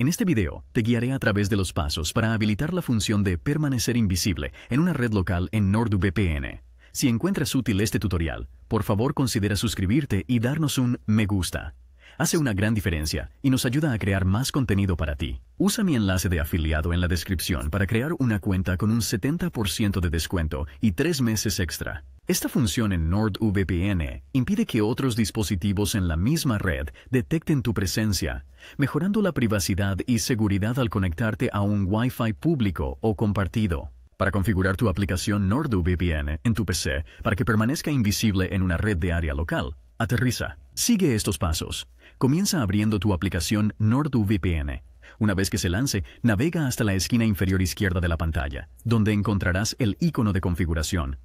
En este video te guiaré a través de los pasos para habilitar la función de permanecer invisible en una red local en NordVPN. Si encuentras útil este tutorial, por favor considera suscribirte y darnos un me gusta. Hace una gran diferencia y nos ayuda a crear más contenido para ti. Usa mi enlace de afiliado en la descripción para crear una cuenta con un 70% de descuento y tres meses extra. Esta función en NordVPN impide que otros dispositivos en la misma red detecten tu presencia, mejorando la privacidad y seguridad al conectarte a un Wi-Fi público o compartido. Para configurar tu aplicación NordVPN en tu PC para que permanezca invisible en una red de área local, aterriza. Sigue estos pasos. Comienza abriendo tu aplicación NordVPN. Una vez que se lance, navega hasta la esquina inferior izquierda de la pantalla, donde encontrarás el icono de configuración.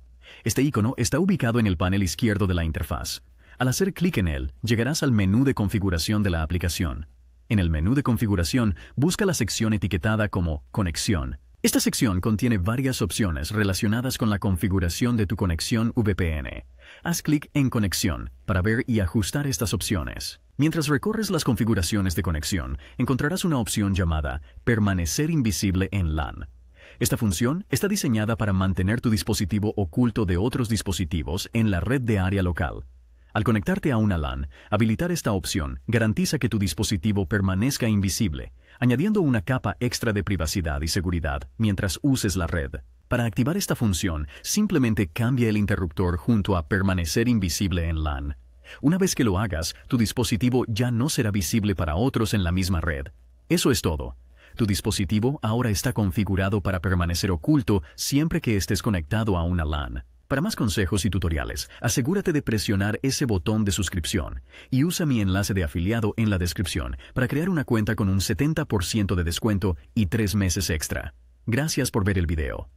Este icono está ubicado en el panel izquierdo de la interfaz. Al hacer clic en él, llegarás al menú de configuración de la aplicación. En el menú de configuración, busca la sección etiquetada como Conexión esta sección contiene varias opciones relacionadas con la configuración de tu conexión VPN. Haz clic en Conexión para ver y ajustar estas opciones. Mientras recorres las configuraciones de conexión, encontrarás una opción llamada Permanecer invisible en LAN. Esta función está diseñada para mantener tu dispositivo oculto de otros dispositivos en la red de área local. Al conectarte a una LAN, habilitar esta opción garantiza que tu dispositivo permanezca invisible, añadiendo una capa extra de privacidad y seguridad mientras uses la red. Para activar esta función, simplemente cambia el interruptor junto a Permanecer invisible en LAN. Una vez que lo hagas, tu dispositivo ya no será visible para otros en la misma red. Eso es todo. Tu dispositivo ahora está configurado para permanecer oculto siempre que estés conectado a una LAN. Para más consejos y tutoriales, asegúrate de presionar ese botón de suscripción y usa mi enlace de afiliado en la descripción para crear una cuenta con un 70% de descuento y tres meses extra. Gracias por ver el video.